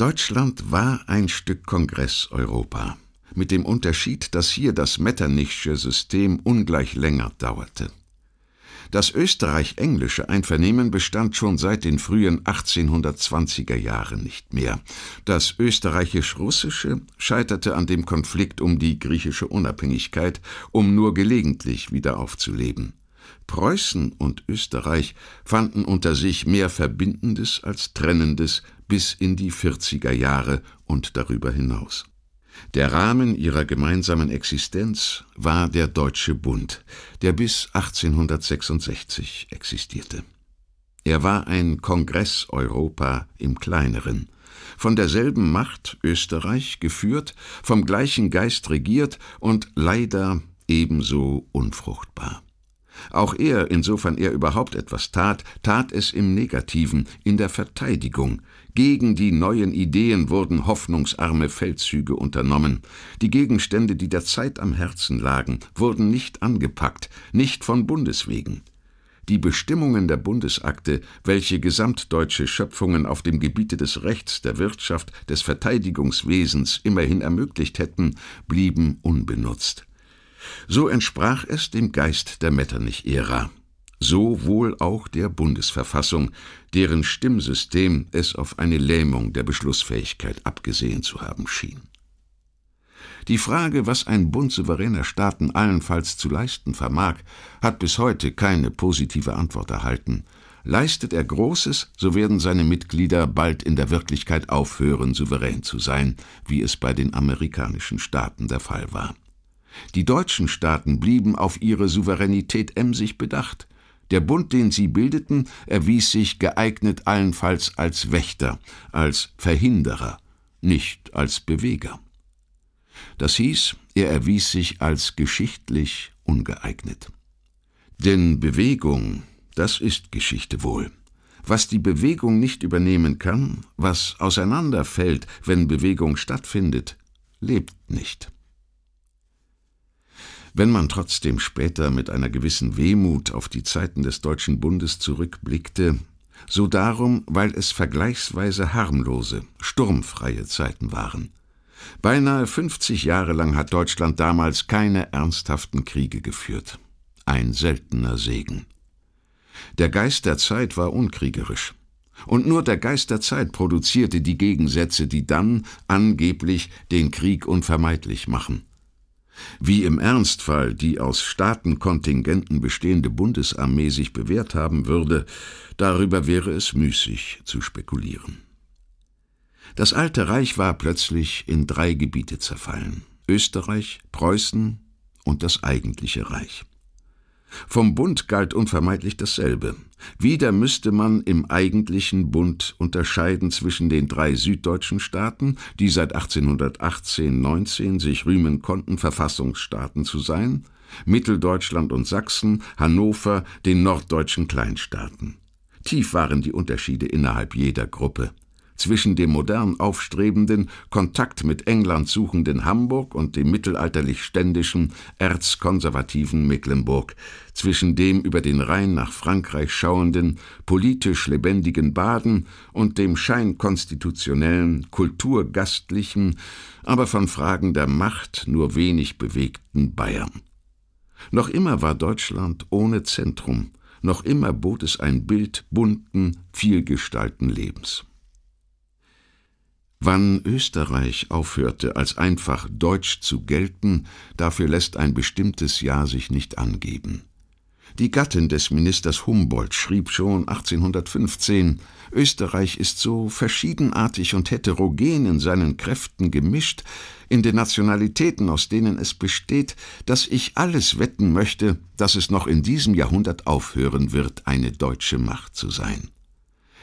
Deutschland war ein Stück Kongress-Europa, mit dem Unterschied, dass hier das Metternichsche System ungleich länger dauerte. Das österreich-englische Einvernehmen bestand schon seit den frühen 1820er Jahren nicht mehr. Das österreichisch-russische scheiterte an dem Konflikt um die griechische Unabhängigkeit, um nur gelegentlich wieder aufzuleben. Preußen und Österreich fanden unter sich mehr Verbindendes als Trennendes bis in die 40er Jahre und darüber hinaus. Der Rahmen ihrer gemeinsamen Existenz war der Deutsche Bund, der bis 1866 existierte. Er war ein Kongress Europa im kleineren, von derselben Macht Österreich geführt, vom gleichen Geist regiert und leider ebenso unfruchtbar. Auch er, insofern er überhaupt etwas tat, tat es im Negativen, in der Verteidigung, gegen die neuen Ideen wurden hoffnungsarme Feldzüge unternommen. Die Gegenstände, die der Zeit am Herzen lagen, wurden nicht angepackt, nicht von Bundeswegen. Die Bestimmungen der Bundesakte, welche gesamtdeutsche Schöpfungen auf dem Gebiete des Rechts, der Wirtschaft, des Verteidigungswesens immerhin ermöglicht hätten, blieben unbenutzt. So entsprach es dem Geist der Metternich-Ära so wohl auch der Bundesverfassung, deren Stimmsystem es auf eine Lähmung der Beschlussfähigkeit abgesehen zu haben schien. Die Frage, was ein Bund souveräner Staaten allenfalls zu leisten vermag, hat bis heute keine positive Antwort erhalten. Leistet er Großes, so werden seine Mitglieder bald in der Wirklichkeit aufhören, souverän zu sein, wie es bei den amerikanischen Staaten der Fall war. Die deutschen Staaten blieben auf ihre Souveränität emsig bedacht. Der Bund, den sie bildeten, erwies sich geeignet allenfalls als Wächter, als Verhinderer, nicht als Beweger. Das hieß, er erwies sich als geschichtlich ungeeignet. Denn Bewegung, das ist Geschichte wohl. Was die Bewegung nicht übernehmen kann, was auseinanderfällt, wenn Bewegung stattfindet, lebt nicht. Wenn man trotzdem später mit einer gewissen Wehmut auf die Zeiten des Deutschen Bundes zurückblickte, so darum, weil es vergleichsweise harmlose, sturmfreie Zeiten waren. Beinahe 50 Jahre lang hat Deutschland damals keine ernsthaften Kriege geführt. Ein seltener Segen. Der Geist der Zeit war unkriegerisch. Und nur der Geist der Zeit produzierte die Gegensätze, die dann angeblich den Krieg unvermeidlich machen. Wie im Ernstfall die aus Staatenkontingenten bestehende Bundesarmee sich bewährt haben würde, darüber wäre es müßig zu spekulieren. Das alte Reich war plötzlich in drei Gebiete zerfallen Österreich, Preußen und das eigentliche Reich. Vom Bund galt unvermeidlich dasselbe. Wieder müsste man im eigentlichen Bund unterscheiden zwischen den drei süddeutschen Staaten, die seit 1818-19 sich rühmen konnten, Verfassungsstaaten zu sein, Mitteldeutschland und Sachsen, Hannover, den norddeutschen Kleinstaaten. Tief waren die Unterschiede innerhalb jeder Gruppe zwischen dem modern aufstrebenden, Kontakt mit England suchenden Hamburg und dem mittelalterlich ständischen, erzkonservativen Mecklenburg, zwischen dem über den Rhein nach Frankreich schauenden, politisch lebendigen Baden und dem scheinkonstitutionellen, kulturgastlichen, aber von Fragen der Macht nur wenig bewegten Bayern. Noch immer war Deutschland ohne Zentrum, noch immer bot es ein Bild bunten, vielgestalten Lebens. Wann Österreich aufhörte, als einfach deutsch zu gelten, dafür lässt ein bestimmtes Jahr sich nicht angeben. Die Gattin des Ministers Humboldt schrieb schon 1815, Österreich ist so verschiedenartig und heterogen in seinen Kräften gemischt, in den Nationalitäten, aus denen es besteht, dass ich alles wetten möchte, dass es noch in diesem Jahrhundert aufhören wird, eine deutsche Macht zu sein.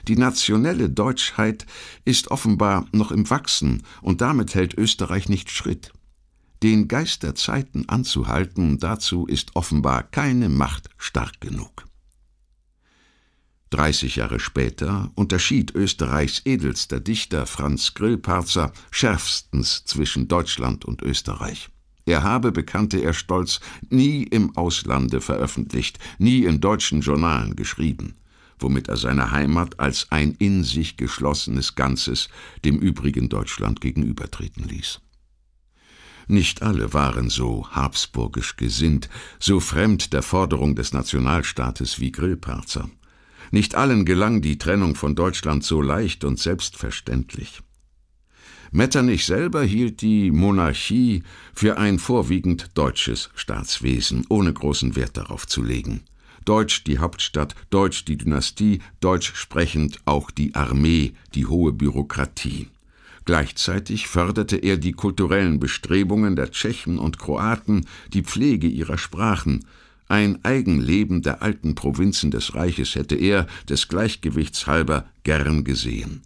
Die nationelle Deutschheit ist offenbar noch im Wachsen und damit hält Österreich nicht Schritt. Den Geist der Zeiten anzuhalten, dazu ist offenbar keine Macht stark genug. 30 Jahre später unterschied Österreichs edelster Dichter Franz Grillparzer schärfstens zwischen Deutschland und Österreich. Er habe, bekannte er stolz, nie im Auslande veröffentlicht, nie in deutschen Journalen geschrieben womit er seine Heimat als ein in sich geschlossenes Ganzes dem übrigen Deutschland gegenübertreten ließ. Nicht alle waren so habsburgisch gesinnt, so fremd der Forderung des Nationalstaates wie Grillparzer. Nicht allen gelang die Trennung von Deutschland so leicht und selbstverständlich. Metternich selber hielt die Monarchie für ein vorwiegend deutsches Staatswesen, ohne großen Wert darauf zu legen. Deutsch die Hauptstadt, Deutsch die Dynastie, Deutsch sprechend auch die Armee, die hohe Bürokratie. Gleichzeitig förderte er die kulturellen Bestrebungen der Tschechen und Kroaten, die Pflege ihrer Sprachen. Ein Eigenleben der alten Provinzen des Reiches hätte er, des Gleichgewichts halber, gern gesehen.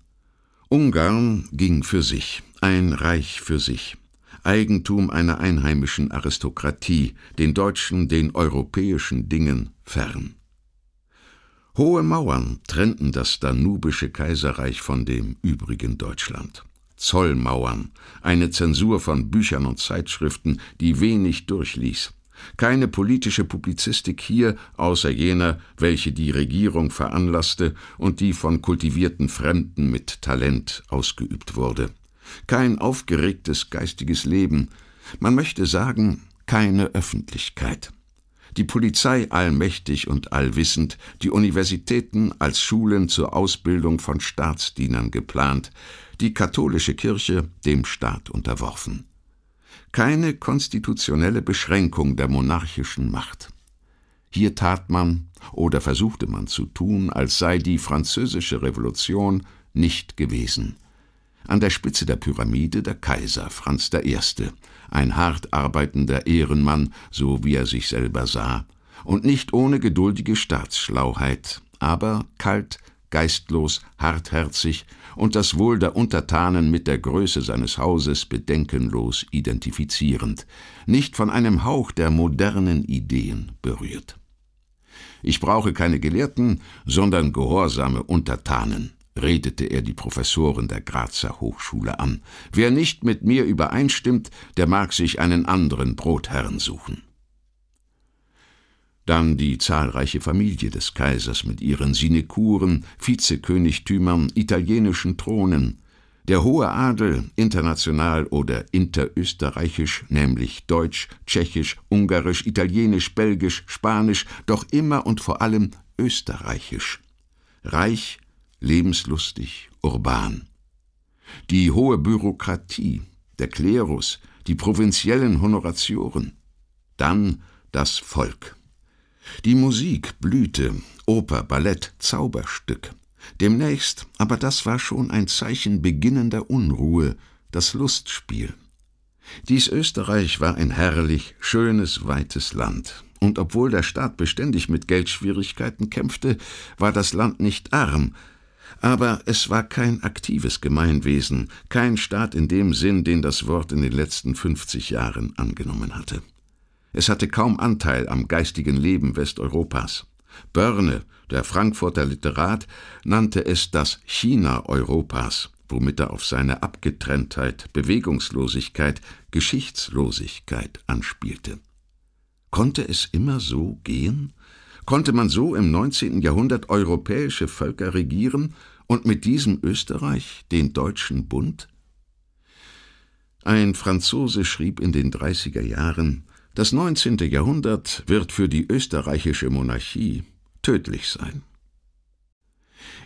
Ungarn ging für sich, ein Reich für sich. Eigentum einer einheimischen Aristokratie, den deutschen, den europäischen Dingen fern. Hohe Mauern trennten das danubische Kaiserreich von dem übrigen Deutschland. Zollmauern, eine Zensur von Büchern und Zeitschriften, die wenig durchließ. Keine politische Publizistik hier, außer jener, welche die Regierung veranlasste und die von kultivierten Fremden mit Talent ausgeübt wurde kein aufgeregtes geistiges Leben, man möchte sagen, keine Öffentlichkeit. Die Polizei allmächtig und allwissend, die Universitäten als Schulen zur Ausbildung von Staatsdienern geplant, die katholische Kirche dem Staat unterworfen. Keine konstitutionelle Beschränkung der monarchischen Macht. Hier tat man oder versuchte man zu tun, als sei die französische Revolution nicht gewesen. An der Spitze der Pyramide der Kaiser Franz I., ein hart arbeitender Ehrenmann, so wie er sich selber sah, und nicht ohne geduldige Staatsschlauheit, aber kalt, geistlos, hartherzig und das Wohl der Untertanen mit der Größe seines Hauses bedenkenlos identifizierend, nicht von einem Hauch der modernen Ideen berührt. Ich brauche keine Gelehrten, sondern gehorsame Untertanen redete er die Professoren der Grazer Hochschule an. Wer nicht mit mir übereinstimmt, der mag sich einen anderen Brotherrn suchen. Dann die zahlreiche Familie des Kaisers mit ihren Sinekuren, Vizekönigtümern, italienischen Thronen, der hohe Adel, international oder interösterreichisch, nämlich deutsch, tschechisch, ungarisch, italienisch, belgisch, spanisch, doch immer und vor allem österreichisch. Reich, lebenslustig, urban. Die hohe Bürokratie, der Klerus, die provinziellen Honoratioren, dann das Volk. Die Musik blühte, Oper, Ballett, Zauberstück. Demnächst, aber das war schon ein Zeichen beginnender Unruhe, das Lustspiel. Dies Österreich war ein herrlich, schönes, weites Land, und obwohl der Staat beständig mit Geldschwierigkeiten kämpfte, war das Land nicht arm, aber es war kein aktives Gemeinwesen, kein Staat in dem Sinn, den das Wort in den letzten 50 Jahren angenommen hatte. Es hatte kaum Anteil am geistigen Leben Westeuropas. Börne, der Frankfurter Literat, nannte es das China Europas, womit er auf seine Abgetrenntheit, Bewegungslosigkeit, Geschichtslosigkeit anspielte. Konnte es immer so gehen? Konnte man so im 19. Jahrhundert europäische Völker regieren und mit diesem Österreich den Deutschen Bund? Ein Franzose schrieb in den 30er Jahren, das 19. Jahrhundert wird für die österreichische Monarchie tödlich sein.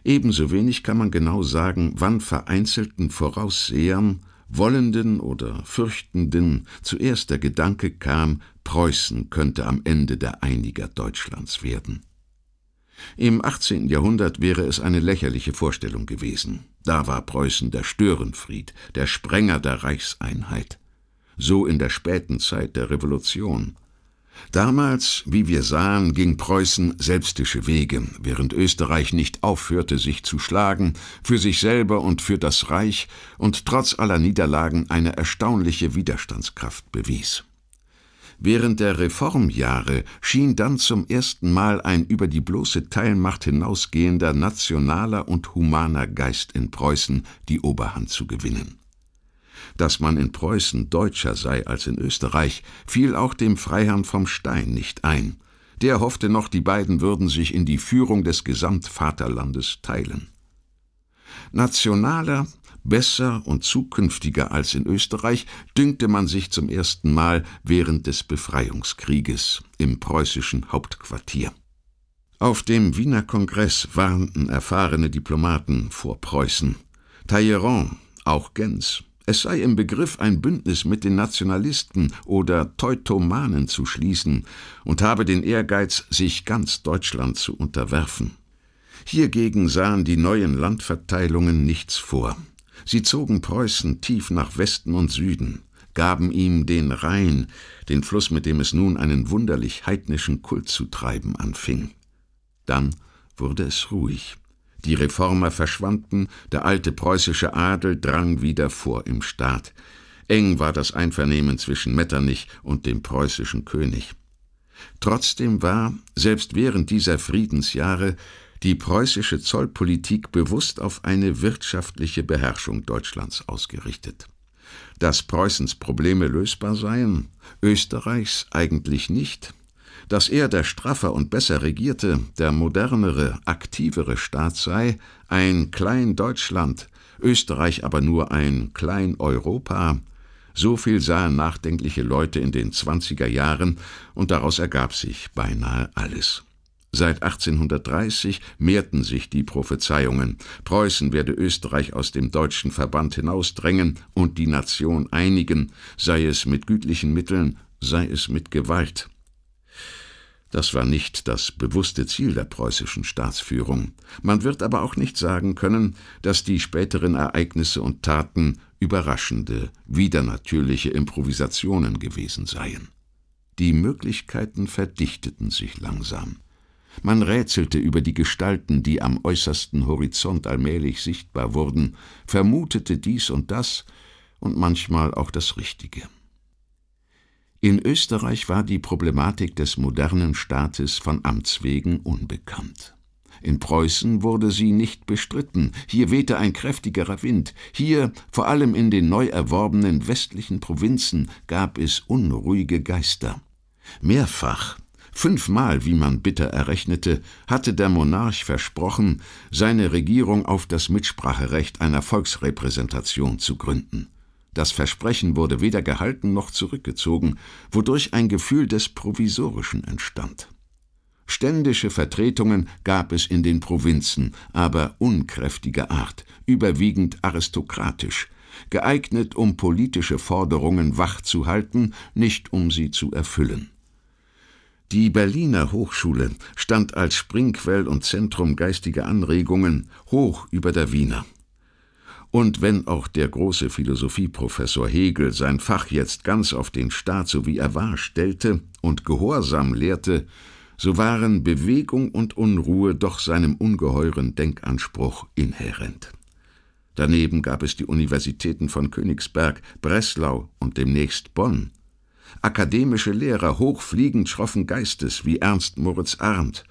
Ebenso wenig kann man genau sagen, wann vereinzelten Voraussehern, Wollenden oder Fürchtenden zuerst der Gedanke kam, Preußen könnte am Ende der Einiger Deutschlands werden. Im 18. Jahrhundert wäre es eine lächerliche Vorstellung gewesen. Da war Preußen der Störenfried, der Sprenger der Reichseinheit. So in der späten Zeit der Revolution. Damals, wie wir sahen, ging Preußen selbstische Wege, während Österreich nicht aufhörte, sich zu schlagen, für sich selber und für das Reich und trotz aller Niederlagen eine erstaunliche Widerstandskraft bewies. Während der Reformjahre schien dann zum ersten Mal ein über die bloße Teilmacht hinausgehender nationaler und humaner Geist in Preußen die Oberhand zu gewinnen. Dass man in Preußen deutscher sei als in Österreich, fiel auch dem Freiherrn vom Stein nicht ein. Der hoffte noch, die beiden würden sich in die Führung des Gesamtvaterlandes teilen. Nationaler Besser und zukünftiger als in Österreich dünkte man sich zum ersten Mal während des Befreiungskrieges im preußischen Hauptquartier. Auf dem Wiener Kongress warnten erfahrene Diplomaten vor Preußen. Talleyrand, auch Gens, es sei im Begriff, ein Bündnis mit den Nationalisten oder Teutomanen zu schließen und habe den Ehrgeiz, sich ganz Deutschland zu unterwerfen. Hiergegen sahen die neuen Landverteilungen nichts vor. Sie zogen Preußen tief nach Westen und Süden, gaben ihm den Rhein, den Fluss, mit dem es nun einen wunderlich heidnischen Kult zu treiben anfing. Dann wurde es ruhig. Die Reformer verschwanden, der alte preußische Adel drang wieder vor im Staat. Eng war das Einvernehmen zwischen Metternich und dem preußischen König. Trotzdem war, selbst während dieser Friedensjahre, die preußische Zollpolitik bewusst auf eine wirtschaftliche Beherrschung Deutschlands ausgerichtet. Dass Preußens Probleme lösbar seien, Österreichs eigentlich nicht, dass er der straffer und besser regierte, der modernere, aktivere Staat sei, ein Klein Deutschland, Österreich aber nur ein Klein Europa, so viel sahen nachdenkliche Leute in den 20er Jahren und daraus ergab sich beinahe alles. Seit 1830 mehrten sich die Prophezeiungen, Preußen werde Österreich aus dem deutschen Verband hinausdrängen und die Nation einigen, sei es mit gütlichen Mitteln, sei es mit Gewalt. Das war nicht das bewusste Ziel der preußischen Staatsführung. Man wird aber auch nicht sagen können, dass die späteren Ereignisse und Taten überraschende, widernatürliche Improvisationen gewesen seien. Die Möglichkeiten verdichteten sich langsam. Man rätselte über die Gestalten, die am äußersten Horizont allmählich sichtbar wurden, vermutete dies und das und manchmal auch das Richtige. In Österreich war die Problematik des modernen Staates von Amts wegen unbekannt. In Preußen wurde sie nicht bestritten, hier wehte ein kräftigerer Wind, hier, vor allem in den neu erworbenen westlichen Provinzen, gab es unruhige Geister. Mehrfach Fünfmal, wie man bitter errechnete, hatte der Monarch versprochen, seine Regierung auf das Mitspracherecht einer Volksrepräsentation zu gründen. Das Versprechen wurde weder gehalten noch zurückgezogen, wodurch ein Gefühl des Provisorischen entstand. Ständische Vertretungen gab es in den Provinzen, aber unkräftiger Art, überwiegend aristokratisch, geeignet, um politische Forderungen wach zu halten, nicht um sie zu erfüllen. Die Berliner Hochschule stand als Springquell und Zentrum geistiger Anregungen hoch über der Wiener. Und wenn auch der große Philosophieprofessor Hegel sein Fach jetzt ganz auf den Staat, so wie er war, stellte und gehorsam lehrte, so waren Bewegung und Unruhe doch seinem ungeheuren Denkanspruch inhärent. Daneben gab es die Universitäten von Königsberg, Breslau und demnächst Bonn, akademische Lehrer hochfliegend schroffen Geistes wie Ernst Moritz Arndt,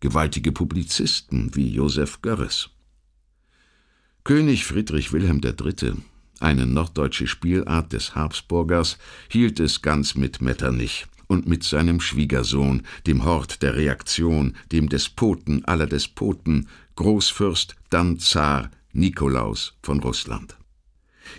gewaltige Publizisten wie Josef Görres. König Friedrich Wilhelm III., eine norddeutsche Spielart des Habsburgers, hielt es ganz mit Metternich und mit seinem Schwiegersohn, dem Hort der Reaktion, dem Despoten aller Despoten, Großfürst, dann Zar Nikolaus von Russland.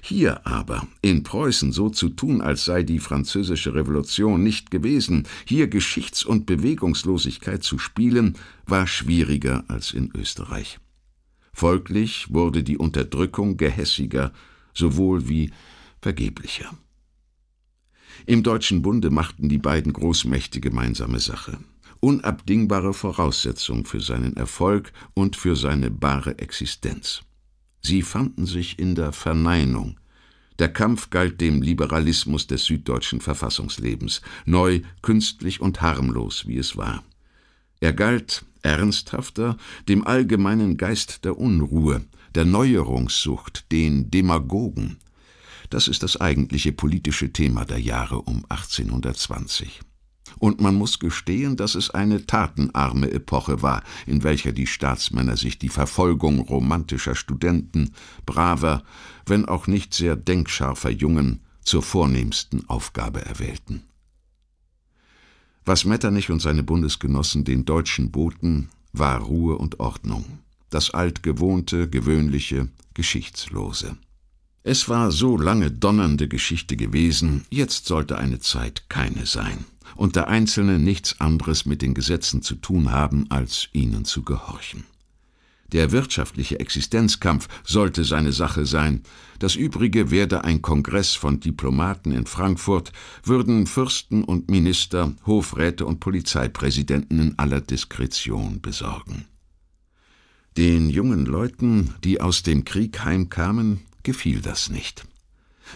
Hier aber, in Preußen so zu tun, als sei die französische Revolution nicht gewesen, hier Geschichts- und Bewegungslosigkeit zu spielen, war schwieriger als in Österreich. Folglich wurde die Unterdrückung gehässiger, sowohl wie vergeblicher. Im Deutschen Bunde machten die beiden Großmächte gemeinsame Sache, unabdingbare Voraussetzung für seinen Erfolg und für seine bare Existenz. Sie fanden sich in der Verneinung. Der Kampf galt dem Liberalismus des süddeutschen Verfassungslebens, neu, künstlich und harmlos, wie es war. Er galt ernsthafter dem allgemeinen Geist der Unruhe, der Neuerungssucht, den Demagogen. Das ist das eigentliche politische Thema der Jahre um 1820 und man muss gestehen, dass es eine tatenarme Epoche war, in welcher die Staatsmänner sich die Verfolgung romantischer Studenten, braver, wenn auch nicht sehr denkscharfer Jungen zur vornehmsten Aufgabe erwählten. Was Metternich und seine Bundesgenossen den Deutschen boten, war Ruhe und Ordnung, das altgewohnte, gewöhnliche, geschichtslose. Es war so lange donnernde Geschichte gewesen, jetzt sollte eine Zeit keine sein und der Einzelne nichts anderes mit den Gesetzen zu tun haben, als ihnen zu gehorchen. Der wirtschaftliche Existenzkampf sollte seine Sache sein, das übrige werde ein Kongress von Diplomaten in Frankfurt, würden Fürsten und Minister, Hofräte und Polizeipräsidenten in aller Diskretion besorgen. Den jungen Leuten, die aus dem Krieg heimkamen, gefiel das nicht.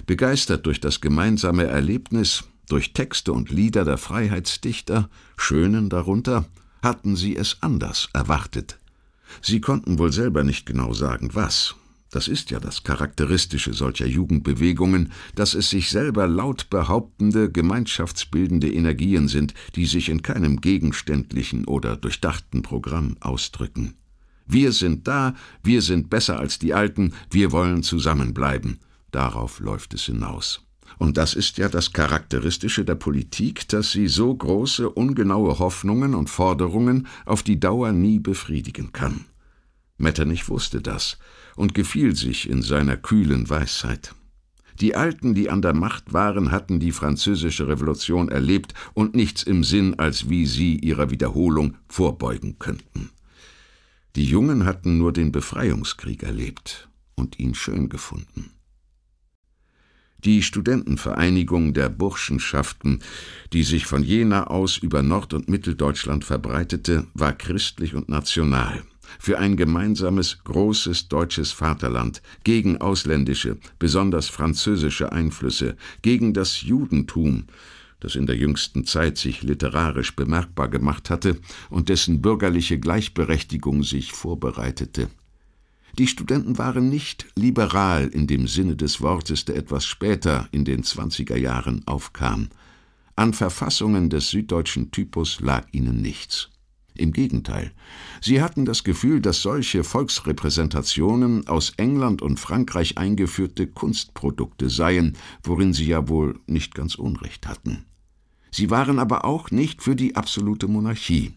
Begeistert durch das gemeinsame Erlebnis durch Texte und Lieder der Freiheitsdichter, schönen darunter, hatten sie es anders erwartet. Sie konnten wohl selber nicht genau sagen, was. Das ist ja das Charakteristische solcher Jugendbewegungen, dass es sich selber laut behauptende, gemeinschaftsbildende Energien sind, die sich in keinem gegenständlichen oder durchdachten Programm ausdrücken. Wir sind da, wir sind besser als die Alten, wir wollen zusammenbleiben. Darauf läuft es hinaus. Und das ist ja das Charakteristische der Politik, dass sie so große, ungenaue Hoffnungen und Forderungen auf die Dauer nie befriedigen kann. Metternich wusste das und gefiel sich in seiner kühlen Weisheit. Die Alten, die an der Macht waren, hatten die französische Revolution erlebt und nichts im Sinn, als wie sie ihrer Wiederholung vorbeugen könnten. Die Jungen hatten nur den Befreiungskrieg erlebt und ihn schön gefunden. Die Studentenvereinigung der Burschenschaften, die sich von Jena aus über Nord- und Mitteldeutschland verbreitete, war christlich und national, für ein gemeinsames, großes deutsches Vaterland, gegen ausländische, besonders französische Einflüsse, gegen das Judentum, das in der jüngsten Zeit sich literarisch bemerkbar gemacht hatte und dessen bürgerliche Gleichberechtigung sich vorbereitete. Die Studenten waren nicht liberal in dem Sinne des Wortes, der etwas später in den 20er Jahren aufkam. An Verfassungen des süddeutschen Typus lag ihnen nichts. Im Gegenteil, sie hatten das Gefühl, dass solche Volksrepräsentationen aus England und Frankreich eingeführte Kunstprodukte seien, worin sie ja wohl nicht ganz Unrecht hatten. Sie waren aber auch nicht für die absolute Monarchie.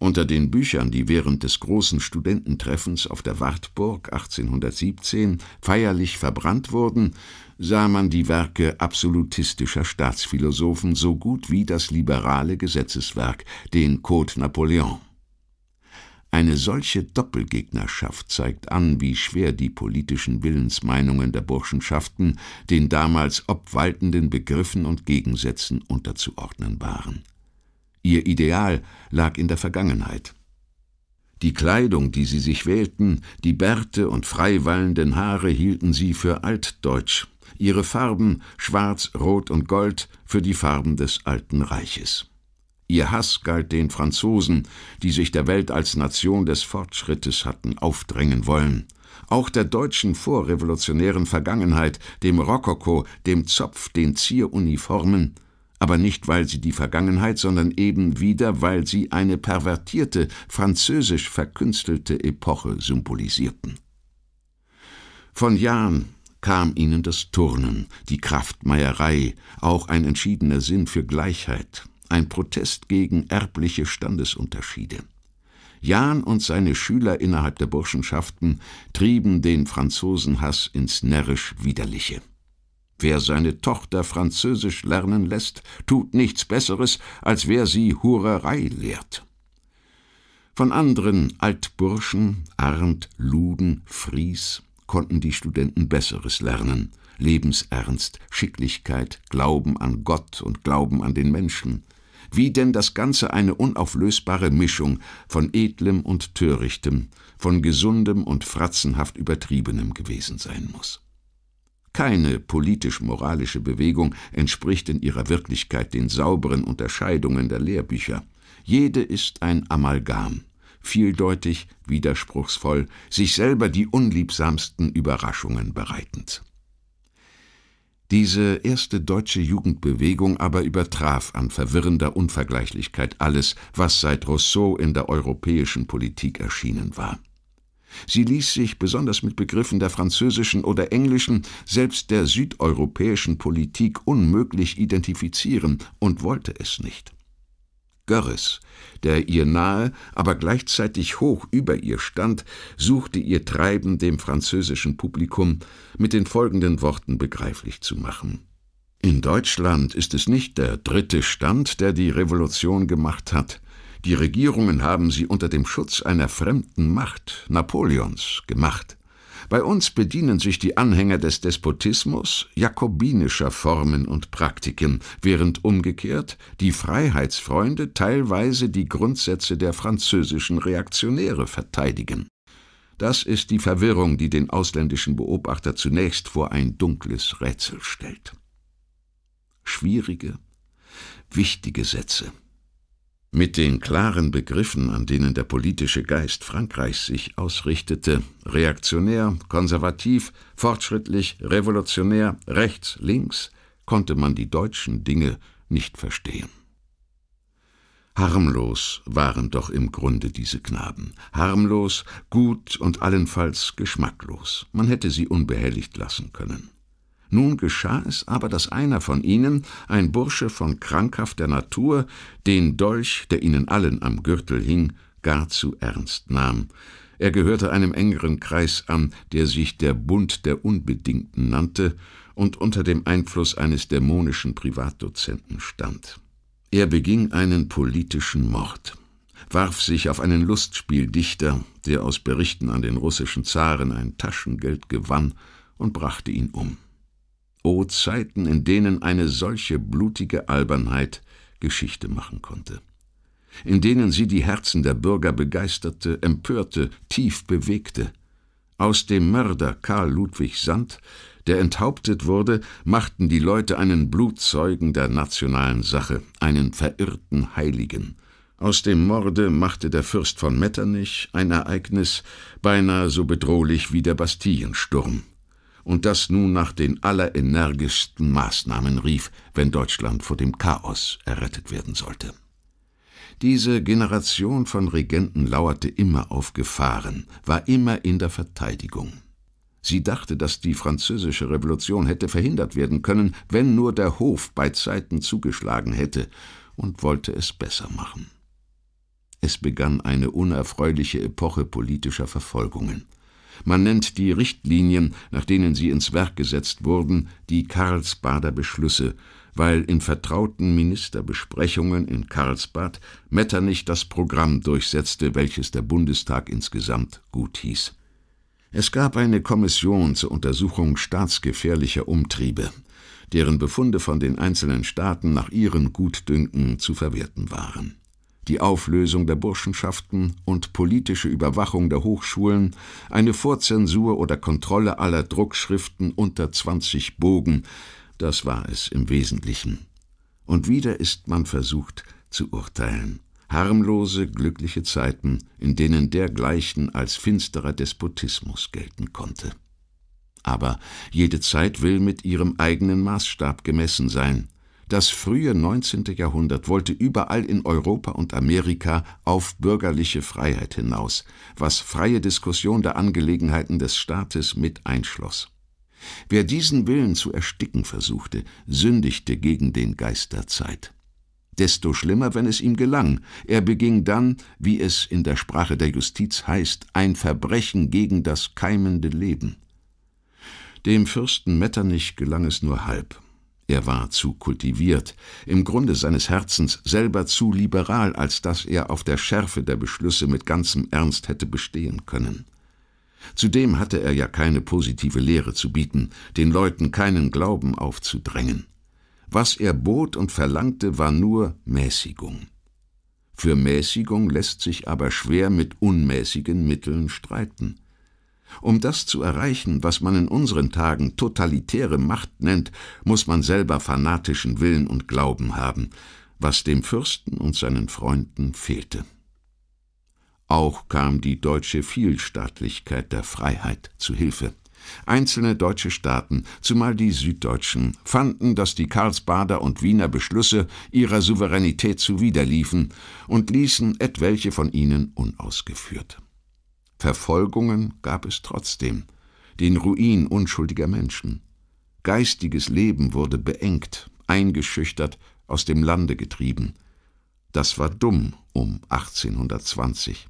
Unter den Büchern, die während des großen Studententreffens auf der Wartburg 1817 feierlich verbrannt wurden, sah man die Werke absolutistischer Staatsphilosophen so gut wie das liberale Gesetzeswerk, den Code Napoleon. Eine solche Doppelgegnerschaft zeigt an, wie schwer die politischen Willensmeinungen der Burschenschaften den damals obwaltenden Begriffen und Gegensätzen unterzuordnen waren. Ihr Ideal lag in der Vergangenheit. Die Kleidung, die sie sich wählten, die Bärte und freiwallenden Haare hielten sie für altdeutsch, ihre Farben schwarz, rot und gold für die Farben des alten Reiches. Ihr Hass galt den Franzosen, die sich der Welt als Nation des Fortschrittes hatten aufdrängen wollen, auch der deutschen vorrevolutionären Vergangenheit, dem Rokoko, dem Zopf, den Zieruniformen, aber nicht, weil sie die Vergangenheit, sondern eben wieder, weil sie eine pervertierte, französisch verkünstelte Epoche symbolisierten. Von Jahn kam ihnen das Turnen, die Kraftmeierei, auch ein entschiedener Sinn für Gleichheit, ein Protest gegen erbliche Standesunterschiede. Jan und seine Schüler innerhalb der Burschenschaften trieben den Franzosenhass ins närrisch Widerliche. Wer seine Tochter Französisch lernen lässt, tut nichts Besseres, als wer sie Hurerei lehrt. Von anderen Altburschen, Arndt, Luden, Fries, konnten die Studenten Besseres lernen. Lebensernst, Schicklichkeit, Glauben an Gott und Glauben an den Menschen. Wie denn das Ganze eine unauflösbare Mischung von edlem und törichtem, von gesundem und fratzenhaft übertriebenem gewesen sein muss. Keine politisch-moralische Bewegung entspricht in ihrer Wirklichkeit den sauberen Unterscheidungen der Lehrbücher. Jede ist ein Amalgam, vieldeutig, widerspruchsvoll, sich selber die unliebsamsten Überraschungen bereitend. Diese erste deutsche Jugendbewegung aber übertraf an verwirrender Unvergleichlichkeit alles, was seit Rousseau in der europäischen Politik erschienen war. Sie ließ sich besonders mit Begriffen der französischen oder englischen, selbst der südeuropäischen Politik unmöglich identifizieren und wollte es nicht. Görres, der ihr nahe, aber gleichzeitig hoch über ihr stand, suchte ihr Treiben dem französischen Publikum mit den folgenden Worten begreiflich zu machen. In Deutschland ist es nicht der dritte Stand, der die Revolution gemacht hat, die Regierungen haben sie unter dem Schutz einer fremden Macht, Napoleons, gemacht. Bei uns bedienen sich die Anhänger des Despotismus jakobinischer Formen und Praktiken, während umgekehrt die Freiheitsfreunde teilweise die Grundsätze der französischen Reaktionäre verteidigen. Das ist die Verwirrung, die den ausländischen Beobachter zunächst vor ein dunkles Rätsel stellt. Schwierige, wichtige Sätze mit den klaren Begriffen, an denen der politische Geist Frankreichs sich ausrichtete, reaktionär, konservativ, fortschrittlich, revolutionär, rechts, links, konnte man die deutschen Dinge nicht verstehen. Harmlos waren doch im Grunde diese Knaben, harmlos, gut und allenfalls geschmacklos, man hätte sie unbehelligt lassen können. Nun geschah es aber, dass einer von ihnen, ein Bursche von krankhafter Natur, den Dolch, der ihnen allen am Gürtel hing, gar zu ernst nahm. Er gehörte einem engeren Kreis an, der sich der Bund der Unbedingten nannte und unter dem Einfluss eines dämonischen Privatdozenten stand. Er beging einen politischen Mord warf sich auf einen Lustspieldichter, der aus Berichten an den russischen Zaren ein Taschengeld gewann, und brachte ihn um. O Zeiten, in denen eine solche blutige Albernheit Geschichte machen konnte, in denen sie die Herzen der Bürger begeisterte, empörte, tief bewegte. Aus dem Mörder Karl Ludwig Sand, der enthauptet wurde, machten die Leute einen Blutzeugen der nationalen Sache, einen verirrten Heiligen. Aus dem Morde machte der Fürst von Metternich ein Ereignis beinahe so bedrohlich wie der Bastillensturm und das nun nach den allerenergischsten Maßnahmen rief, wenn Deutschland vor dem Chaos errettet werden sollte. Diese Generation von Regenten lauerte immer auf Gefahren, war immer in der Verteidigung. Sie dachte, dass die französische Revolution hätte verhindert werden können, wenn nur der Hof bei Zeiten zugeschlagen hätte, und wollte es besser machen. Es begann eine unerfreuliche Epoche politischer Verfolgungen. Man nennt die Richtlinien, nach denen sie ins Werk gesetzt wurden, die Karlsbader Beschlüsse, weil in vertrauten Ministerbesprechungen in Karlsbad Metternich das Programm durchsetzte, welches der Bundestag insgesamt gut hieß. Es gab eine Kommission zur Untersuchung staatsgefährlicher Umtriebe, deren Befunde von den einzelnen Staaten nach ihrem Gutdünken zu verwerten waren die Auflösung der Burschenschaften und politische Überwachung der Hochschulen, eine Vorzensur oder Kontrolle aller Druckschriften unter 20 Bogen, das war es im Wesentlichen. Und wieder ist man versucht zu urteilen. Harmlose, glückliche Zeiten, in denen dergleichen als finsterer Despotismus gelten konnte. Aber jede Zeit will mit ihrem eigenen Maßstab gemessen sein. Das frühe 19. Jahrhundert wollte überall in Europa und Amerika auf bürgerliche Freiheit hinaus, was freie Diskussion der Angelegenheiten des Staates mit einschloss. Wer diesen Willen zu ersticken versuchte, sündigte gegen den Geist der Zeit. Desto schlimmer, wenn es ihm gelang. Er beging dann, wie es in der Sprache der Justiz heißt, ein Verbrechen gegen das keimende Leben. Dem Fürsten Metternich gelang es nur halb. Er war zu kultiviert, im Grunde seines Herzens selber zu liberal, als dass er auf der Schärfe der Beschlüsse mit ganzem Ernst hätte bestehen können. Zudem hatte er ja keine positive Lehre zu bieten, den Leuten keinen Glauben aufzudrängen. Was er bot und verlangte, war nur Mäßigung. Für Mäßigung lässt sich aber schwer mit unmäßigen Mitteln streiten. Um das zu erreichen, was man in unseren Tagen totalitäre Macht nennt, muss man selber fanatischen Willen und Glauben haben, was dem Fürsten und seinen Freunden fehlte. Auch kam die deutsche Vielstaatlichkeit der Freiheit zu Hilfe. Einzelne deutsche Staaten, zumal die süddeutschen, fanden, dass die Karlsbader und Wiener Beschlüsse ihrer Souveränität zuwiderliefen und ließen etwelche von ihnen unausgeführt. Verfolgungen gab es trotzdem, den Ruin unschuldiger Menschen. Geistiges Leben wurde beengt, eingeschüchtert, aus dem Lande getrieben. Das war dumm um 1820.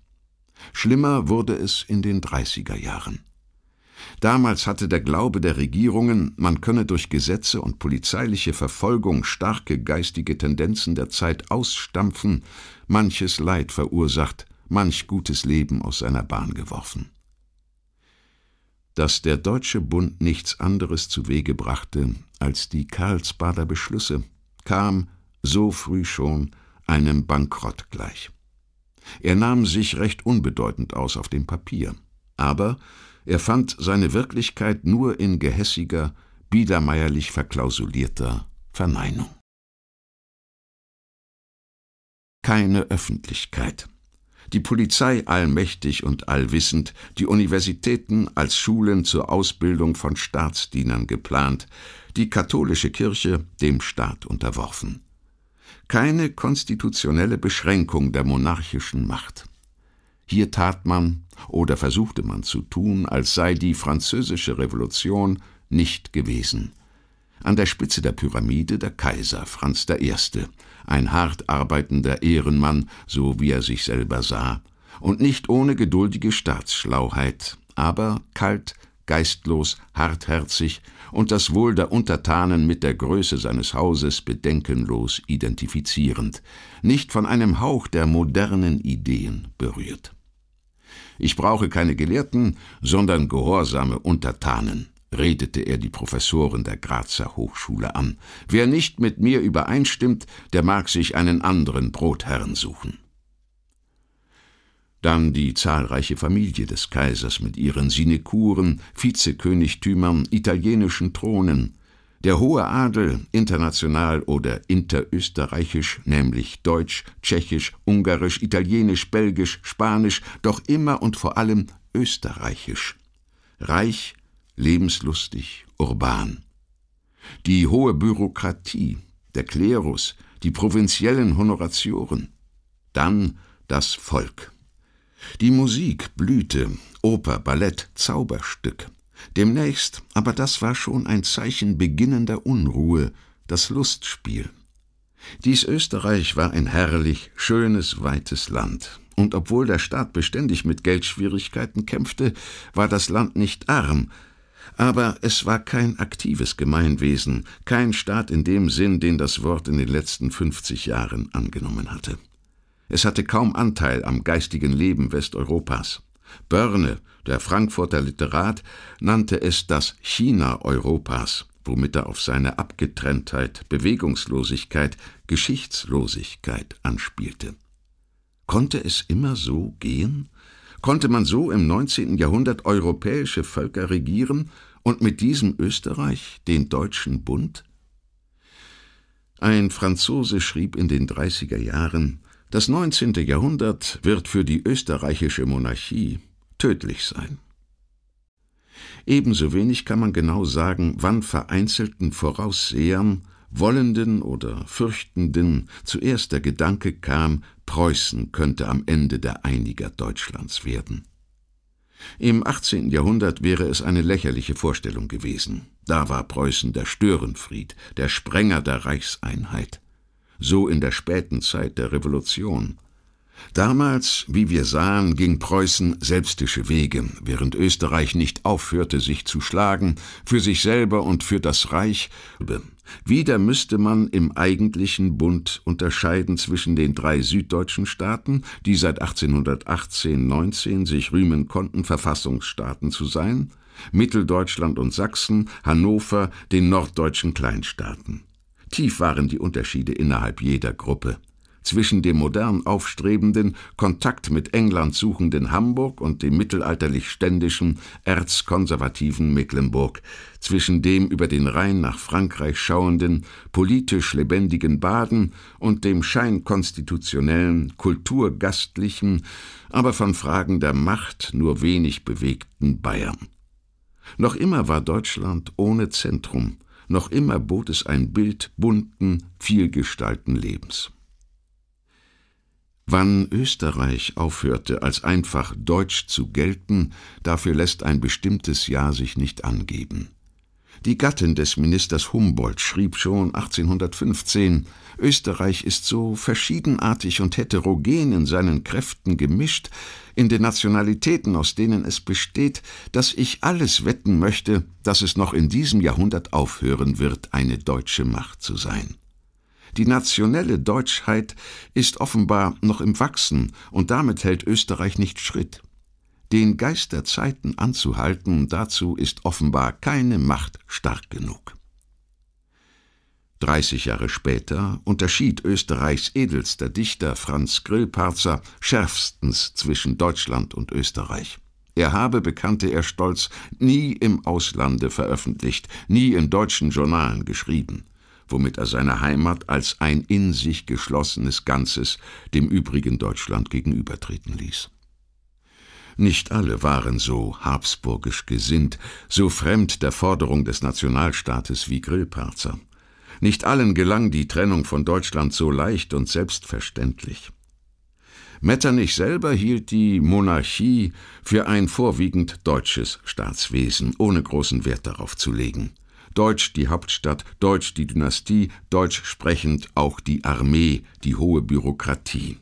Schlimmer wurde es in den 30er Jahren. Damals hatte der Glaube der Regierungen, man könne durch Gesetze und polizeiliche Verfolgung starke geistige Tendenzen der Zeit ausstampfen, manches Leid verursacht, manch gutes Leben aus seiner Bahn geworfen. Dass der Deutsche Bund nichts anderes zu Wege brachte als die Karlsbader Beschlüsse, kam, so früh schon, einem Bankrott gleich. Er nahm sich recht unbedeutend aus auf dem Papier, aber er fand seine Wirklichkeit nur in gehässiger, biedermeierlich verklausulierter Verneinung. Keine Öffentlichkeit die Polizei allmächtig und allwissend, die Universitäten als Schulen zur Ausbildung von Staatsdienern geplant, die katholische Kirche dem Staat unterworfen. Keine konstitutionelle Beschränkung der monarchischen Macht. Hier tat man oder versuchte man zu tun, als sei die französische Revolution nicht gewesen. An der Spitze der Pyramide der Kaiser Franz I., ein hart arbeitender Ehrenmann, so wie er sich selber sah, und nicht ohne geduldige Staatsschlauheit, aber kalt, geistlos, hartherzig und das Wohl der Untertanen mit der Größe seines Hauses bedenkenlos identifizierend, nicht von einem Hauch der modernen Ideen berührt. Ich brauche keine Gelehrten, sondern gehorsame Untertanen, redete er die Professoren der Grazer Hochschule an. Wer nicht mit mir übereinstimmt, der mag sich einen anderen Brotherrn suchen. Dann die zahlreiche Familie des Kaisers mit ihren Sinekuren, Vizekönigtümern, italienischen Thronen, der hohe Adel, international oder interösterreichisch, nämlich deutsch, tschechisch, ungarisch, italienisch, belgisch, spanisch, doch immer und vor allem österreichisch. Reich, lebenslustig, urban. Die hohe Bürokratie, der Klerus, die provinziellen Honoratioren, dann das Volk. Die Musik blühte, Oper, Ballett, Zauberstück. Demnächst, aber das war schon ein Zeichen beginnender Unruhe, das Lustspiel. Dies Österreich war ein herrlich, schönes, weites Land, und obwohl der Staat beständig mit Geldschwierigkeiten kämpfte, war das Land nicht arm, aber es war kein aktives Gemeinwesen, kein Staat in dem Sinn, den das Wort in den letzten 50 Jahren angenommen hatte. Es hatte kaum Anteil am geistigen Leben Westeuropas. Börne, der Frankfurter Literat, nannte es das China Europas, womit er auf seine Abgetrenntheit, Bewegungslosigkeit, Geschichtslosigkeit anspielte. Konnte es immer so gehen? Konnte man so im 19. Jahrhundert europäische Völker regieren und mit diesem Österreich den Deutschen Bund? Ein Franzose schrieb in den 30er Jahren, das 19. Jahrhundert wird für die österreichische Monarchie tödlich sein. Ebenso wenig kann man genau sagen, wann vereinzelten Voraussehern, Wollenden oder Fürchtenden zuerst der Gedanke kam, Preußen könnte am Ende der Einiger Deutschlands werden. Im 18. Jahrhundert wäre es eine lächerliche Vorstellung gewesen. Da war Preußen der Störenfried, der Sprenger der Reichseinheit. So in der späten Zeit der Revolution. Damals, wie wir sahen, ging Preußen selbstische Wege, während Österreich nicht aufhörte, sich zu schlagen, für sich selber und für das Reich. Wieder müsste man im eigentlichen Bund unterscheiden zwischen den drei süddeutschen Staaten, die seit 1818-19 sich rühmen konnten, Verfassungsstaaten zu sein, Mitteldeutschland und Sachsen, Hannover, den norddeutschen Kleinstaaten. Tief waren die Unterschiede innerhalb jeder Gruppe zwischen dem modern aufstrebenden, Kontakt mit England suchenden Hamburg und dem mittelalterlich ständischen, erzkonservativen Mecklenburg, zwischen dem über den Rhein nach Frankreich schauenden, politisch lebendigen Baden und dem scheinkonstitutionellen, kulturgastlichen, aber von Fragen der Macht nur wenig bewegten Bayern. Noch immer war Deutschland ohne Zentrum, noch immer bot es ein Bild bunten, vielgestalten Lebens. Wann Österreich aufhörte, als einfach deutsch zu gelten, dafür lässt ein bestimmtes Jahr sich nicht angeben. Die Gattin des Ministers Humboldt schrieb schon 1815, Österreich ist so verschiedenartig und heterogen in seinen Kräften gemischt, in den Nationalitäten, aus denen es besteht, dass ich alles wetten möchte, dass es noch in diesem Jahrhundert aufhören wird, eine deutsche Macht zu sein. Die nationelle Deutschheit ist offenbar noch im Wachsen und damit hält Österreich nicht Schritt. Den Geist der Zeiten anzuhalten, dazu ist offenbar keine Macht stark genug. 30 Jahre später unterschied Österreichs edelster Dichter Franz Grillparzer schärfstens zwischen Deutschland und Österreich. Er habe, bekannte er stolz, nie im Auslande veröffentlicht, nie in deutschen Journalen geschrieben womit er seine Heimat als ein in sich geschlossenes Ganzes dem übrigen Deutschland gegenübertreten ließ. Nicht alle waren so habsburgisch gesinnt, so fremd der Forderung des Nationalstaates wie Grillparzer. Nicht allen gelang die Trennung von Deutschland so leicht und selbstverständlich. Metternich selber hielt die Monarchie für ein vorwiegend deutsches Staatswesen, ohne großen Wert darauf zu legen. Deutsch die Hauptstadt, Deutsch die Dynastie, Deutsch sprechend auch die Armee, die hohe Bürokratie.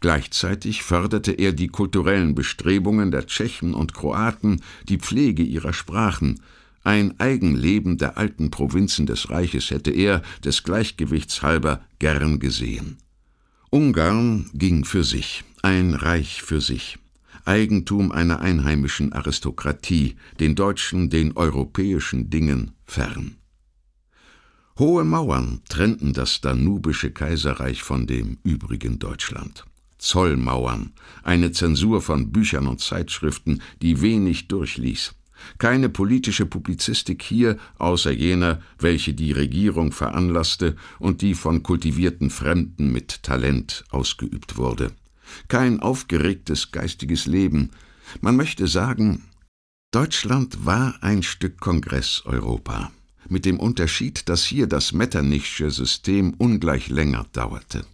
Gleichzeitig förderte er die kulturellen Bestrebungen der Tschechen und Kroaten, die Pflege ihrer Sprachen. Ein Eigenleben der alten Provinzen des Reiches hätte er, des Gleichgewichts halber, gern gesehen. Ungarn ging für sich, ein Reich für sich. Eigentum einer einheimischen Aristokratie, den deutschen, den europäischen Dingen, fern. Hohe Mauern trennten das danubische Kaiserreich von dem übrigen Deutschland. Zollmauern, eine Zensur von Büchern und Zeitschriften, die wenig durchließ. Keine politische Publizistik hier, außer jener, welche die Regierung veranlasste und die von kultivierten Fremden mit Talent ausgeübt wurde. Kein aufgeregtes geistiges Leben. Man möchte sagen, Deutschland war ein Stück Kongress-Europa, mit dem Unterschied, dass hier das Metternichsche System ungleich länger dauerte.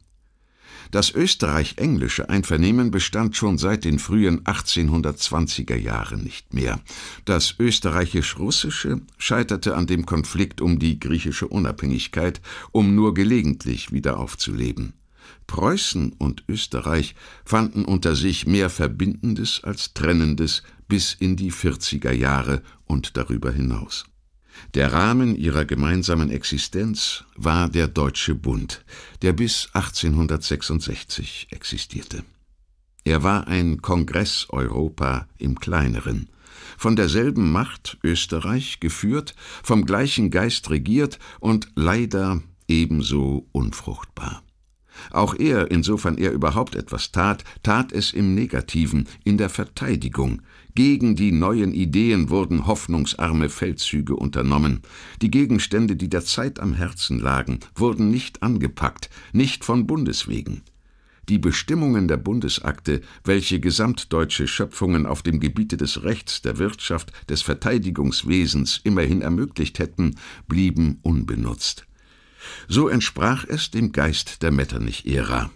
Das österreich-englische Einvernehmen bestand schon seit den frühen 1820er Jahren nicht mehr. Das österreichisch-russische scheiterte an dem Konflikt um die griechische Unabhängigkeit, um nur gelegentlich wieder aufzuleben. Preußen und Österreich fanden unter sich mehr Verbindendes als Trennendes bis in die 40er Jahre und darüber hinaus. Der Rahmen ihrer gemeinsamen Existenz war der Deutsche Bund, der bis 1866 existierte. Er war ein Kongress Europa im kleineren, von derselben Macht Österreich geführt, vom gleichen Geist regiert und leider ebenso unfruchtbar. Auch er, insofern er überhaupt etwas tat, tat es im Negativen, in der Verteidigung. Gegen die neuen Ideen wurden hoffnungsarme Feldzüge unternommen. Die Gegenstände, die der Zeit am Herzen lagen, wurden nicht angepackt, nicht von Bundeswegen. Die Bestimmungen der Bundesakte, welche gesamtdeutsche Schöpfungen auf dem Gebiete des Rechts, der Wirtschaft, des Verteidigungswesens immerhin ermöglicht hätten, blieben unbenutzt. So entsprach es dem Geist der Metternich-Ära,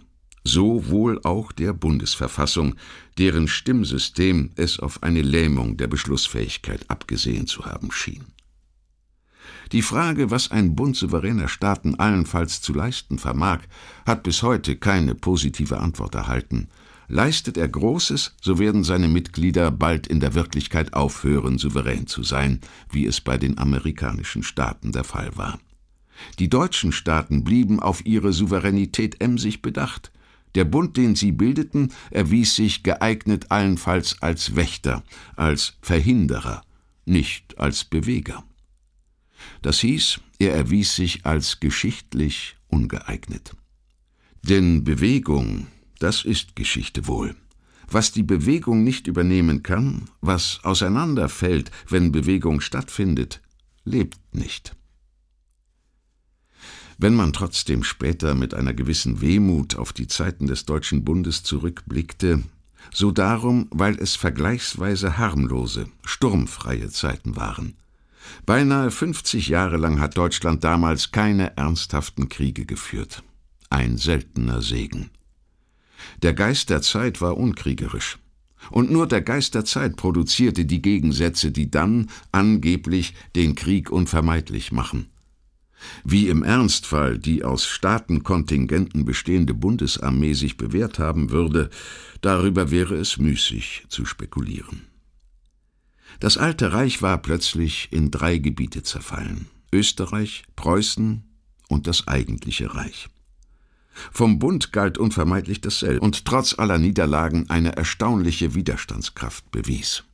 so wohl auch der Bundesverfassung, deren Stimmsystem es auf eine Lähmung der Beschlussfähigkeit abgesehen zu haben schien. Die Frage, was ein Bund souveräner Staaten allenfalls zu leisten vermag, hat bis heute keine positive Antwort erhalten. Leistet er Großes, so werden seine Mitglieder bald in der Wirklichkeit aufhören, souverän zu sein, wie es bei den amerikanischen Staaten der Fall war. Die deutschen Staaten blieben auf ihre Souveränität emsig bedacht. Der Bund, den sie bildeten, erwies sich geeignet allenfalls als Wächter, als Verhinderer, nicht als Beweger. Das hieß, er erwies sich als geschichtlich ungeeignet. Denn Bewegung, das ist Geschichte wohl. Was die Bewegung nicht übernehmen kann, was auseinanderfällt, wenn Bewegung stattfindet, lebt nicht. Wenn man trotzdem später mit einer gewissen Wehmut auf die Zeiten des Deutschen Bundes zurückblickte, so darum, weil es vergleichsweise harmlose, sturmfreie Zeiten waren. Beinahe 50 Jahre lang hat Deutschland damals keine ernsthaften Kriege geführt. Ein seltener Segen. Der Geist der Zeit war unkriegerisch. Und nur der Geist der Zeit produzierte die Gegensätze, die dann angeblich den Krieg unvermeidlich machen. Wie im Ernstfall die aus Staatenkontingenten bestehende Bundesarmee sich bewährt haben würde, darüber wäre es müßig zu spekulieren. Das alte Reich war plötzlich in drei Gebiete zerfallen Österreich, Preußen und das eigentliche Reich. Vom Bund galt unvermeidlich dasselbe und trotz aller Niederlagen eine erstaunliche Widerstandskraft bewies.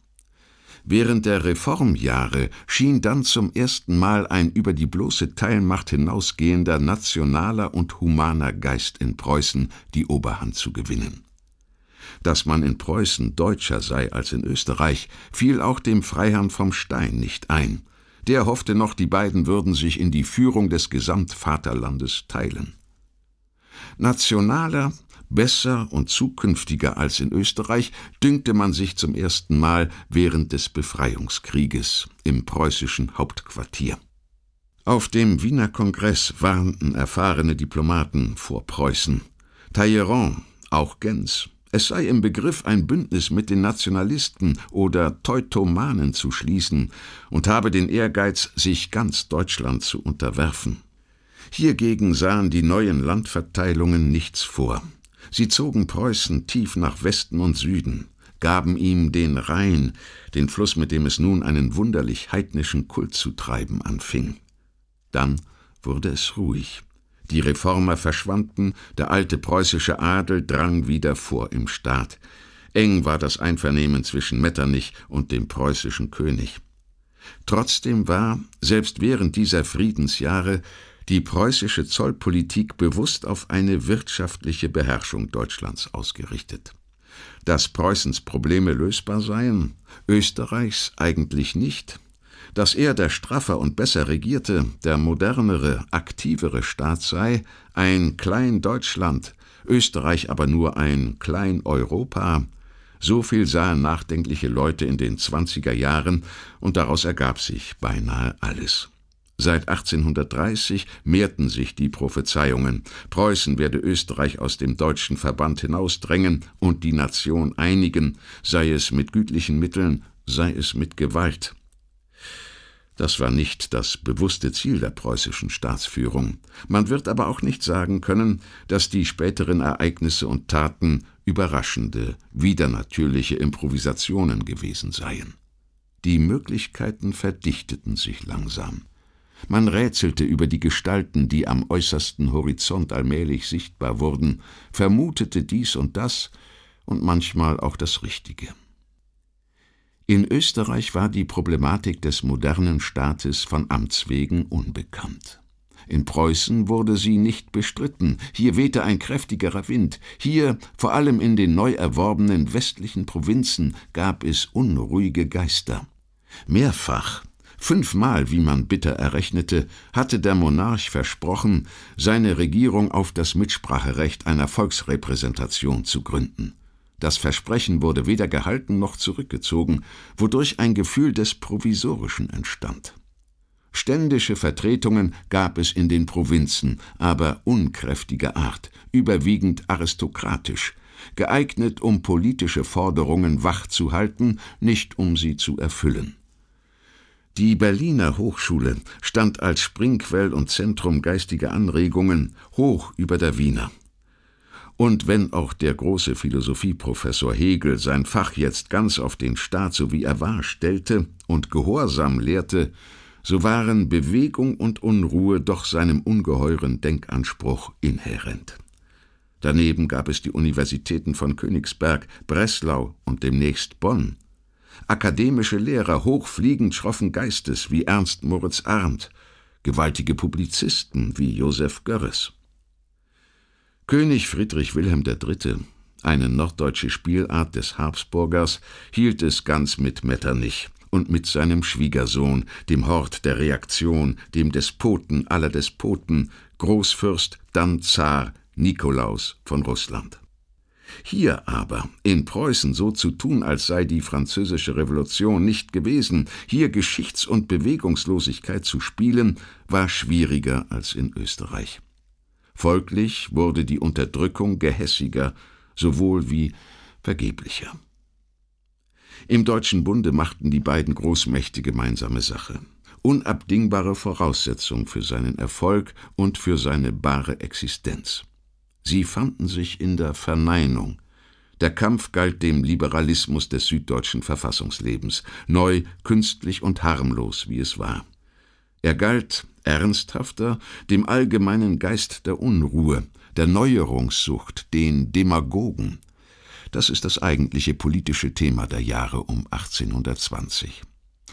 Während der Reformjahre schien dann zum ersten Mal ein über die bloße Teilmacht hinausgehender nationaler und humaner Geist in Preußen die Oberhand zu gewinnen. Dass man in Preußen deutscher sei als in Österreich, fiel auch dem Freiherrn vom Stein nicht ein. Der hoffte noch, die beiden würden sich in die Führung des Gesamtvaterlandes teilen. Nationaler Besser und zukünftiger als in Österreich dünkte man sich zum ersten Mal während des Befreiungskrieges im preußischen Hauptquartier. Auf dem Wiener Kongress warnten erfahrene Diplomaten vor Preußen. Talleyrand, auch Gens, es sei im Begriff, ein Bündnis mit den Nationalisten oder Teutomanen zu schließen und habe den Ehrgeiz, sich ganz Deutschland zu unterwerfen. Hiergegen sahen die neuen Landverteilungen nichts vor. Sie zogen Preußen tief nach Westen und Süden, gaben ihm den Rhein, den Fluss, mit dem es nun einen wunderlich heidnischen Kult zu treiben anfing. Dann wurde es ruhig. Die Reformer verschwanden, der alte preußische Adel drang wieder vor im Staat. Eng war das Einvernehmen zwischen Metternich und dem preußischen König. Trotzdem war, selbst während dieser Friedensjahre, die preußische Zollpolitik bewusst auf eine wirtschaftliche Beherrschung Deutschlands ausgerichtet. Dass Preußens Probleme lösbar seien, Österreichs eigentlich nicht, dass er der straffer und besser regierte, der modernere, aktivere Staat sei, ein Klein Deutschland, Österreich aber nur ein Klein Europa, so viel sahen nachdenkliche Leute in den 20er Jahren und daraus ergab sich beinahe alles. Seit 1830 mehrten sich die Prophezeiungen, Preußen werde Österreich aus dem deutschen Verband hinausdrängen und die Nation einigen, sei es mit gütlichen Mitteln, sei es mit Gewalt. Das war nicht das bewusste Ziel der preußischen Staatsführung. Man wird aber auch nicht sagen können, dass die späteren Ereignisse und Taten überraschende, widernatürliche Improvisationen gewesen seien. Die Möglichkeiten verdichteten sich langsam. Man rätselte über die Gestalten, die am äußersten Horizont allmählich sichtbar wurden, vermutete dies und das und manchmal auch das Richtige. In Österreich war die Problematik des modernen Staates von Amts wegen unbekannt. In Preußen wurde sie nicht bestritten, hier wehte ein kräftigerer Wind, hier, vor allem in den neu erworbenen westlichen Provinzen, gab es unruhige Geister. Mehrfach Fünfmal, wie man bitter errechnete, hatte der Monarch versprochen, seine Regierung auf das Mitspracherecht einer Volksrepräsentation zu gründen. Das Versprechen wurde weder gehalten noch zurückgezogen, wodurch ein Gefühl des Provisorischen entstand. Ständische Vertretungen gab es in den Provinzen, aber unkräftiger Art, überwiegend aristokratisch, geeignet, um politische Forderungen wach zu halten, nicht um sie zu erfüllen. Die Berliner Hochschule stand als Springquell und Zentrum geistiger Anregungen hoch über der Wiener. Und wenn auch der große Philosophieprofessor Hegel sein Fach jetzt ganz auf den Staat, so wie er war, stellte und gehorsam lehrte, so waren Bewegung und Unruhe doch seinem ungeheuren Denkanspruch inhärent. Daneben gab es die Universitäten von Königsberg, Breslau und demnächst Bonn, akademische Lehrer hochfliegend schroffen Geistes wie Ernst Moritz Arndt, gewaltige Publizisten wie Josef Görres. König Friedrich Wilhelm III., eine norddeutsche Spielart des Habsburgers, hielt es ganz mit Metternich und mit seinem Schwiegersohn, dem Hort der Reaktion, dem Despoten aller Despoten, Großfürst, dann Zar Nikolaus von Russland. Hier aber, in Preußen so zu tun, als sei die französische Revolution nicht gewesen, hier Geschichts- und Bewegungslosigkeit zu spielen, war schwieriger als in Österreich. Folglich wurde die Unterdrückung gehässiger, sowohl wie vergeblicher. Im Deutschen Bunde machten die beiden Großmächte gemeinsame Sache unabdingbare Voraussetzung für seinen Erfolg und für seine bare Existenz. Sie fanden sich in der Verneinung. Der Kampf galt dem Liberalismus des süddeutschen Verfassungslebens, neu, künstlich und harmlos, wie es war. Er galt ernsthafter dem allgemeinen Geist der Unruhe, der Neuerungssucht, den Demagogen. Das ist das eigentliche politische Thema der Jahre um 1820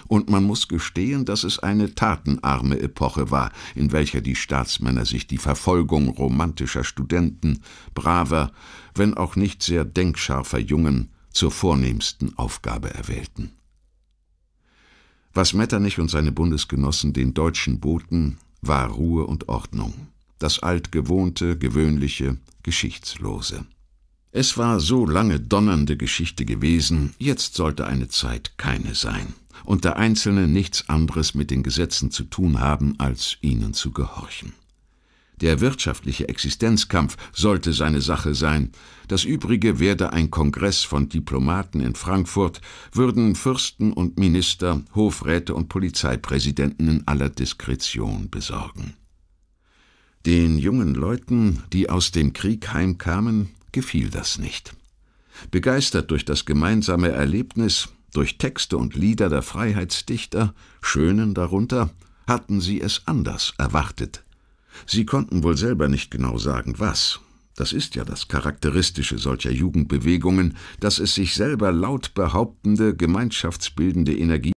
und man muss gestehen, dass es eine tatenarme Epoche war, in welcher die Staatsmänner sich die Verfolgung romantischer Studenten, braver, wenn auch nicht sehr denkscharfer Jungen zur vornehmsten Aufgabe erwählten. Was Metternich und seine Bundesgenossen den Deutschen boten, war Ruhe und Ordnung, das altgewohnte, gewöhnliche, geschichtslose. Es war so lange donnernde Geschichte gewesen, jetzt sollte eine Zeit keine sein, und der Einzelne nichts anderes mit den Gesetzen zu tun haben, als ihnen zu gehorchen. Der wirtschaftliche Existenzkampf sollte seine Sache sein. Das Übrige werde ein Kongress von Diplomaten in Frankfurt, würden Fürsten und Minister, Hofräte und Polizeipräsidenten in aller Diskretion besorgen. Den jungen Leuten, die aus dem Krieg heimkamen, gefiel das nicht. Begeistert durch das gemeinsame Erlebnis, durch Texte und Lieder der Freiheitsdichter, schönen darunter, hatten sie es anders erwartet. Sie konnten wohl selber nicht genau sagen, was. Das ist ja das Charakteristische solcher Jugendbewegungen, dass es sich selber laut behauptende, gemeinschaftsbildende Energie